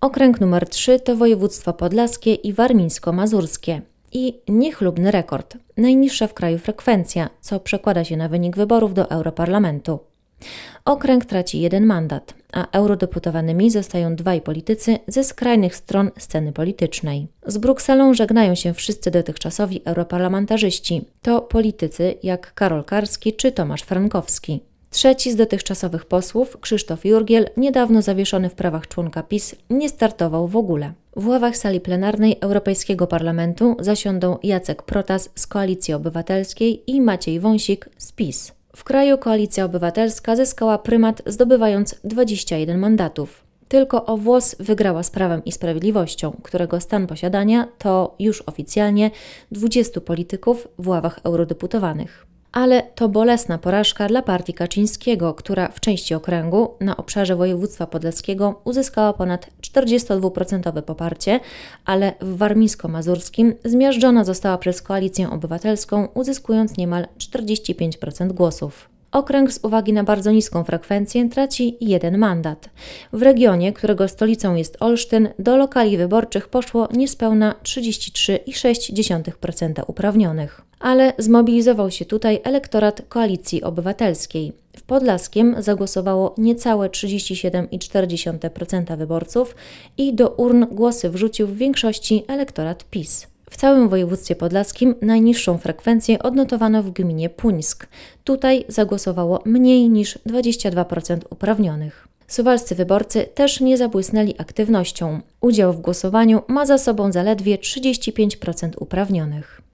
Okręg numer 3 to województwa podlaskie i warmińsko-mazurskie i niechlubny rekord, najniższa w kraju frekwencja, co przekłada się na wynik wyborów do Europarlamentu. Okręg traci jeden mandat, a eurodeputowanymi zostają dwaj politycy ze skrajnych stron sceny politycznej. Z Brukselą żegnają się wszyscy dotychczasowi europarlamentarzyści. To politycy jak Karol Karski czy Tomasz Frankowski. Trzeci z dotychczasowych posłów, Krzysztof Jurgiel, niedawno zawieszony w prawach członka PiS, nie startował w ogóle. W ławach sali plenarnej Europejskiego Parlamentu zasiądą Jacek Protas z Koalicji Obywatelskiej i Maciej Wąsik z PiS. W kraju Koalicja Obywatelska zyskała prymat, zdobywając 21 mandatów. Tylko o włos wygrała z Prawem i Sprawiedliwością, którego stan posiadania to już oficjalnie 20 polityków w ławach eurodeputowanych ale to bolesna porażka dla partii Kaczyńskiego, która w części okręgu na obszarze województwa podlaskiego uzyskała ponad 42% poparcie, ale w warmińsko-mazurskim zmiażdżona została przez Koalicję Obywatelską, uzyskując niemal 45% głosów. Okręg z uwagi na bardzo niską frekwencję traci jeden mandat. W regionie, którego stolicą jest Olsztyn, do lokali wyborczych poszło niespełna 33,6% uprawnionych ale zmobilizował się tutaj elektorat Koalicji Obywatelskiej. W Podlaskiem zagłosowało niecałe 37,4% wyborców i do urn głosy wrzucił w większości elektorat PiS. W całym województwie podlaskim najniższą frekwencję odnotowano w gminie Puńsk. Tutaj zagłosowało mniej niż 22% uprawnionych. Suwalscy wyborcy też nie zabłysnęli aktywnością. Udział w głosowaniu ma za sobą zaledwie 35% uprawnionych.